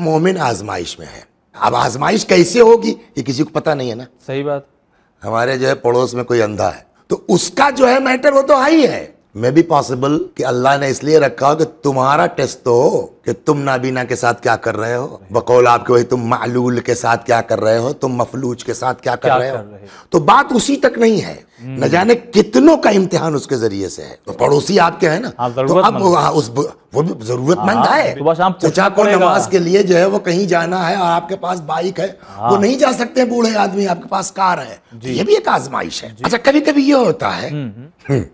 मोमिन आजमाइश में है अब आजमाइश कैसे होगी ये किसी को पता नहीं है ना सही बात हमारे जो है पड़ोस में कोई अंधा है तो उसका जो है मैटर वो तो हाई है मे बी पॉसिबल कि अल्लाह ने इसलिए रखा हो कि तुम्हारा टेस्ट तो हो कि तुम नाबीना के साथ क्या कर रहे हो बकौल आपके वही तुम मालूल के साथ क्या कर रहे हो तुम मफलूज के साथ क्या, क्या कर रहे हो तो बात उसी तक नहीं है न हम्म। जाने कितनों का इम्तिहान उसके जरिए से है तो हाँ। पड़ोसी आपके है ना हाँ, तो अब उस वो भी जरूरतमंद हाँ, है चचा को नमाज के लिए जो है वो कहीं जाना है और आपके पास बाइक है वो नहीं जा सकते बूढ़े आदमी आपके पास कार है ये भी एक आजमाइश है अच्छा कभी कभी ये होता है हम्म, हम्म।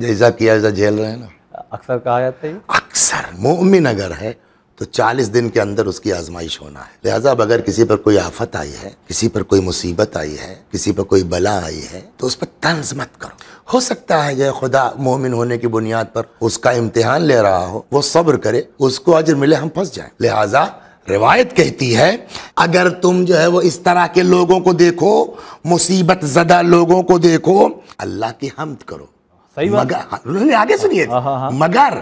जैसा किया जैसा झेल रहे हैं ना अक्सर कहा जाता है अक्सर मोमिन अगर है तो 40 दिन के अंदर उसकी आजमाइश होना है लिहाजा अगर किसी पर कोई आफत आई है किसी पर कोई मुसीबत आई है किसी पर कोई बला आई है तो उस पर तंज मत करो हो सकता है जय खुदा मोमिन होने की बुनियाद पर उसका इम्तिहान ले रहा हो वो सब्र करे उसको अजर मिले हम फंस जाए लिहाजा रिवायत कहती है अगर तुम जो है वो इस तरह के लोगों को देखो मुसीबत जदा लोगों को देखो अल्लाह की हमद करो सही बात मगर हाँ, आगे सुनिए हाँ, हाँ, मगर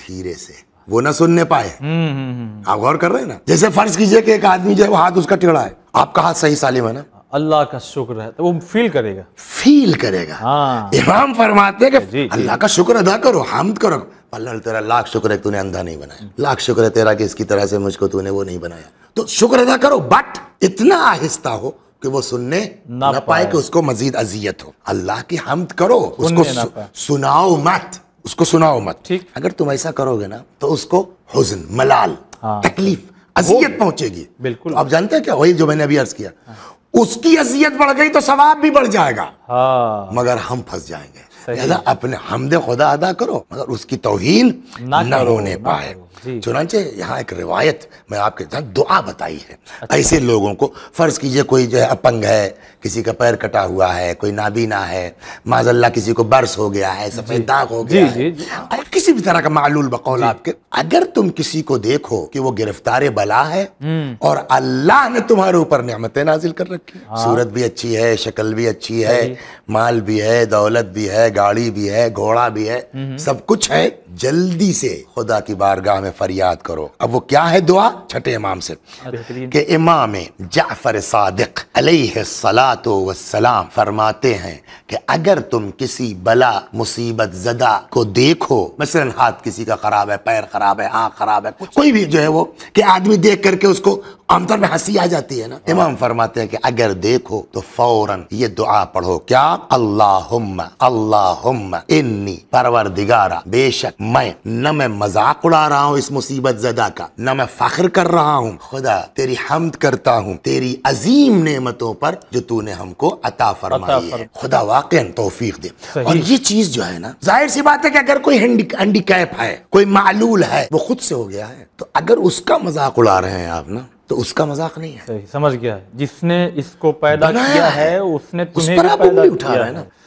धीरे से वो ना सुनने पाए हम्म, हम्म, हम्म, आप गौर कर रहे हैं ना जैसे फर्ज कीजिए कि एक आदमी जो है वो हाथ उसका टेढ़ा है आपका हाथ सही सालिम है ना अल्लाह का शुक्र है तो वो फील करेगा फील करेगा हाँ। इमाम फरमाते हैं कि अल्लाह का शुक्र अदा करो हम करो अल्लाह तेरा लाख शुक्र है तूने अंधा नहीं बनाया लाख शुक्र है तेरा कि इसकी तरह से मुझको तूने वो नहीं बनाया तो शुक्र अदा करो बट इतना आहिस्ता हो कि वो सुनने ना, ना पाए कि उसको मजीद अजियत हो अल्लाह की हमद करो उसको सु, सुनाओ मत उसको सुनाओ मत ठीक अगर तुम ऐसा करोगे ना तो उसको हुजन मलाल हाँ। तकलीफ अजियत पहुंचेगी बिल्कुल आप जानते हैं क्या वही जो मैंने अभी अर्ज किया उसकी अजियत बढ़ गई तो सवाब भी बढ़ जाएगा हाँ। मगर हम फंस जाएंगे अपने हमद खुदा अदा करो मगर उसकी तोहन न होने पाए चुनाचे यहाँ एक रिवायत मैं आपके साथ दुआ बताई है अच्छा। ऐसे लोगों को फ़र्ज़ कीजिए कोई जो है अपंग है किसी का पैर कटा हुआ है कोई नाबीना है माजल्ला किसी को बर्स हो गया है सफ़ेद दाग हो गया जी, है जी, जी। किसी भी तरह का मालूल बकौल आपके अगर तुम किसी को देखो कि वो गिरफ्तार बला है हम्म। और अल्लाह ने तुम्हारे ऊपर नियमतें नाजिल कर रखी हाँ। सूरत भी अच्छी है शक्ल भी अच्छी है माल भी है दौलत भी है गाड़ी भी है घोड़ा भी है हम्म। सब कुछ है जल्दी से खुदा की बारगाह में फरियाद करो अब वो क्या है दुआ छठे इमाम से कि इमाम जाफर सादिक अलैहिस्सलातो वस्सलाम फरमाते हैं कि अगर तुम किसी बला मुसीबत जदा को देखो मसलन हाथ किसी का ख़राब है पैर ख़राब है आँख ख़राब है कोई भी जो है वो कि आदमी देख करके उसको आमतौर में हंसी आ जाती है ना हाँ। इमाम फरमाते हैं कि अगर देखो तो फौरन ये दुआ पढ़ो क्या अल्लाह अल्लाह इन्नी दिगारा बेशक मैं न मैं मजाक उड़ा रहा हूँ इस मुसीबत जदा का न मैं फख्र कर रहा हूँ खुदा तेरी हमद करता हूँ तेरी अजीम ने नेमतों पर जो तूने हमको अता फरमाई है खुदा वाकई तोफीक दे और ये चीज जो है ना जाहिर सी बात है कि अगर कोई हैंडीकैप है कोई मालूल है वो खुद से हो गया है तो अगर उसका मजाक उड़ा रहे हैं आप ना तो उसका मजाक नहीं है समझ गया जिसने इसको पैदा किया है उसने तुम्हें उस पर आप उंगली उठा रहे हैं ना